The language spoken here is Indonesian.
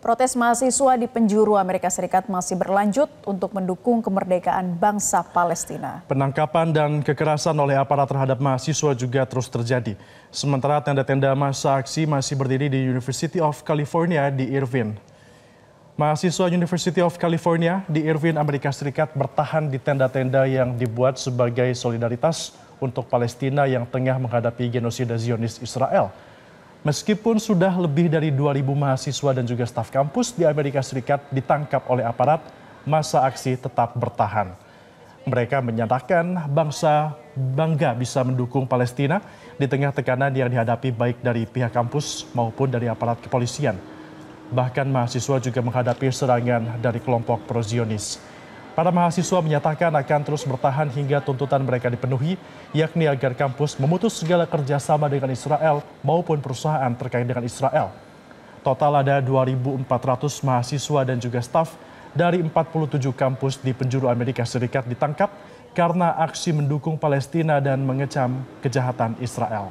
Protes mahasiswa di penjuru Amerika Serikat masih berlanjut untuk mendukung kemerdekaan bangsa Palestina. Penangkapan dan kekerasan oleh aparat terhadap mahasiswa juga terus terjadi. Sementara tenda-tenda masa aksi masih berdiri di University of California di Irvine. Mahasiswa University of California di Irvine, Amerika Serikat bertahan di tenda-tenda yang dibuat sebagai solidaritas untuk Palestina yang tengah menghadapi genosida Zionis Israel. Meskipun sudah lebih dari 2.000 mahasiswa dan juga staf kampus di Amerika Serikat ditangkap oleh aparat, masa aksi tetap bertahan. Mereka menyatakan bangsa bangga bisa mendukung Palestina di tengah tekanan yang dihadapi baik dari pihak kampus maupun dari aparat kepolisian. Bahkan mahasiswa juga menghadapi serangan dari kelompok pro-Zionis. Para mahasiswa menyatakan akan terus bertahan hingga tuntutan mereka dipenuhi, yakni agar kampus memutus segala kerjasama dengan Israel maupun perusahaan terkait dengan Israel. Total ada 2.400 mahasiswa dan juga staf dari 47 kampus di penjuru Amerika Serikat ditangkap karena aksi mendukung Palestina dan mengecam kejahatan Israel.